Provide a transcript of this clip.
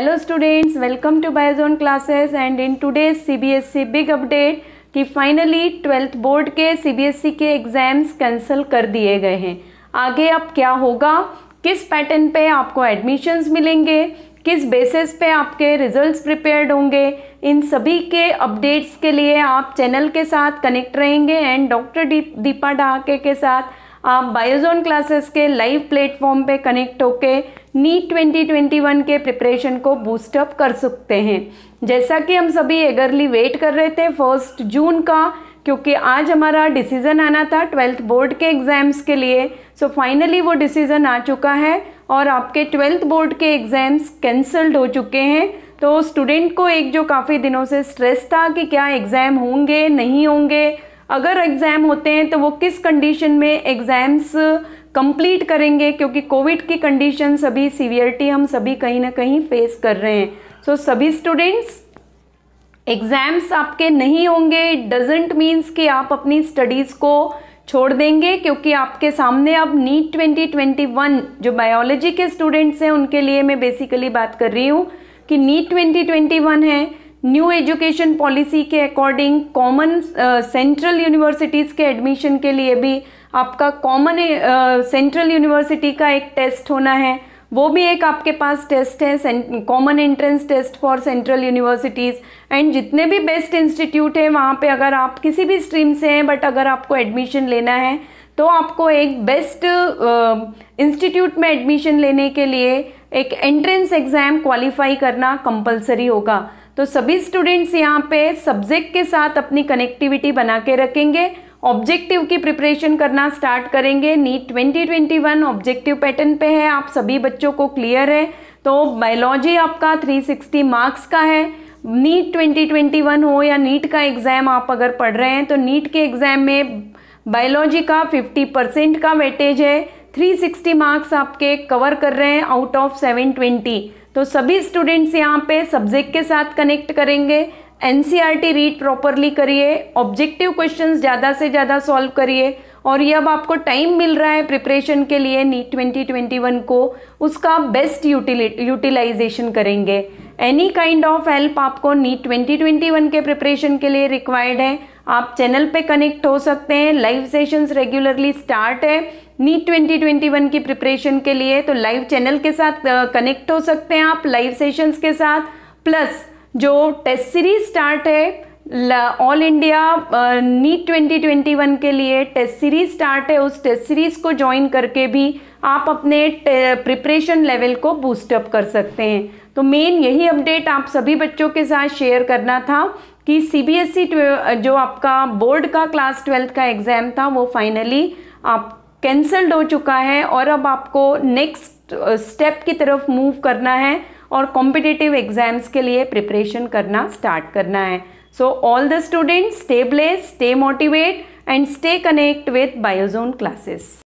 to students classes and in classes C B S cbsc big update कि finally twelfth board के CBSE e के exams cancel कर दिए गए हैं आगे अब क्या होगा किस पैटर्न पे आपको एडमिशन्स मिलेंगे किस बेसिस पे आपके रिजल्ट्स प्रिपेयर्ड होंगे इन सभी के अपडेट्स के लिए आप चैनल के साथ कनेक्ट रहेंगे एंड डॉक्टर दीपा डहाके के साथ आप बायोजोन क्लासेस के लाइव प्लेटफॉर्म पे कनेक्ट होके नीट 2021 के प्रिपरेशन को बूस्टअप कर सकते हैं जैसा कि हम सभी एगरली वेट कर रहे थे फर्स्ट जून का क्योंकि आज हमारा डिसीज़न आना था ट्वेल्थ बोर्ड के एग्ज़ाम्स के लिए सो so फाइनली वो डिसीज़न आ चुका है और आपके ट्वेल्थ बोर्ड के एग्ज़ाम्स कैंसल्ड हो चुके हैं तो स्टूडेंट को एक जो काफ़ी दिनों से स्ट्रेस था कि क्या एग्ज़ाम होंगे नहीं होंगे अगर एग्ज़ाम होते हैं तो वो किस कंडीशन में एग्ज़ाम्स कंप्लीट करेंगे क्योंकि कोविड की कंडीशन सभी सीवियरिटी हम सभी कहीं ना कहीं फेस कर रहे हैं सो so, सभी स्टूडेंट्स एग्ज़ाम्स आपके नहीं होंगे इट डजेंट मीन्स कि आप अपनी स्टडीज़ को छोड़ देंगे क्योंकि आपके सामने अब नीट 2021 जो बायोलॉजी के स्टूडेंट्स हैं उनके लिए मैं बेसिकली बात कर रही हूँ कि नीट 2021 है न्यू एजुकेशन पॉलिसी के अकॉर्डिंग कॉमन सेंट्रल यूनिवर्सिटीज़ के एडमिशन के लिए भी आपका कॉमन सेंट्रल यूनिवर्सिटी का एक टेस्ट होना है वो भी एक आपके पास टेस्ट है common entrance test for central universities and जितने भी बेस्ट इंस्टीट्यूट हैं वहाँ पे अगर आप किसी भी स्ट्रीम से हैं बट अगर आपको एडमिशन लेना है तो आपको एक बेस्ट इंस्टीट्यूट में एडमिशन लेने के लिए एक एंट्रेंस एग्ज़ाम क्वालिफाई करना कंपलसरी होगा तो सभी स्टूडेंट्स यहाँ पे सब्जेक्ट के साथ अपनी कनेक्टिविटी बना के रखेंगे ऑब्जेक्टिव की प्रिपरेशन करना स्टार्ट करेंगे नीट 2021 ऑब्जेक्टिव पैटर्न पे है आप सभी बच्चों को क्लियर है तो बायोलॉजी आपका 360 मार्क्स का है नीट 2021 हो या नीट का एग्ज़ाम आप अगर पढ़ रहे हैं तो नीट के एग्ज़ाम में बायोलॉजी का 50 परसेंट का वेटेज है 360 मार्क्स आपके कवर कर रहे हैं आउट ऑफ 720 तो सभी स्टूडेंट्स यहाँ पे सब्जेक्ट के साथ कनेक्ट करेंगे एन रीड प्रॉपरली करिए ऑब्जेक्टिव क्वेश्चंस ज़्यादा से ज़्यादा सॉल्व करिए और ये अब आपको टाइम मिल रहा है प्रिपरेशन के लिए नीट 2021 e e को उसका बेस्ट यूटिलाइजेशन करेंगे एनी काइंड ऑफ हेल्प आपको नीट 2021 e के प्रिपरेशन के लिए रिक्वायर्ड है आप चैनल पे कनेक्ट हो सकते हैं लाइव सेशंस रेगुलरली स्टार्ट है नीट 2021 की प्रिपरेशन के लिए तो लाइव चैनल के साथ कनेक्ट हो सकते हैं आप लाइव सेशंस के साथ प्लस जो टेस्ट सीरीज स्टार्ट है ऑल इंडिया नीट 2021 के लिए टेस्ट सीरीज स्टार्ट है उस टेस्ट सीरीज को ज्वाइन करके भी आप अपने प्रिपरेशन लेवल को बूस्टअप कर सकते हैं तो मेन यही अपडेट आप सभी बच्चों के साथ शेयर करना था कि सीबीएसई e, जो आपका बोर्ड का क्लास ट्वेल्थ का एग्ज़ाम था वो फाइनली आप कैंसल्ड हो चुका है और अब आपको नेक्स्ट स्टेप uh, की तरफ मूव करना है और कॉम्पिटिटिव एग्जाम्स के लिए प्रिपरेशन करना स्टार्ट करना है so all the students stay bless stay motivate and stay connect with Biozone classes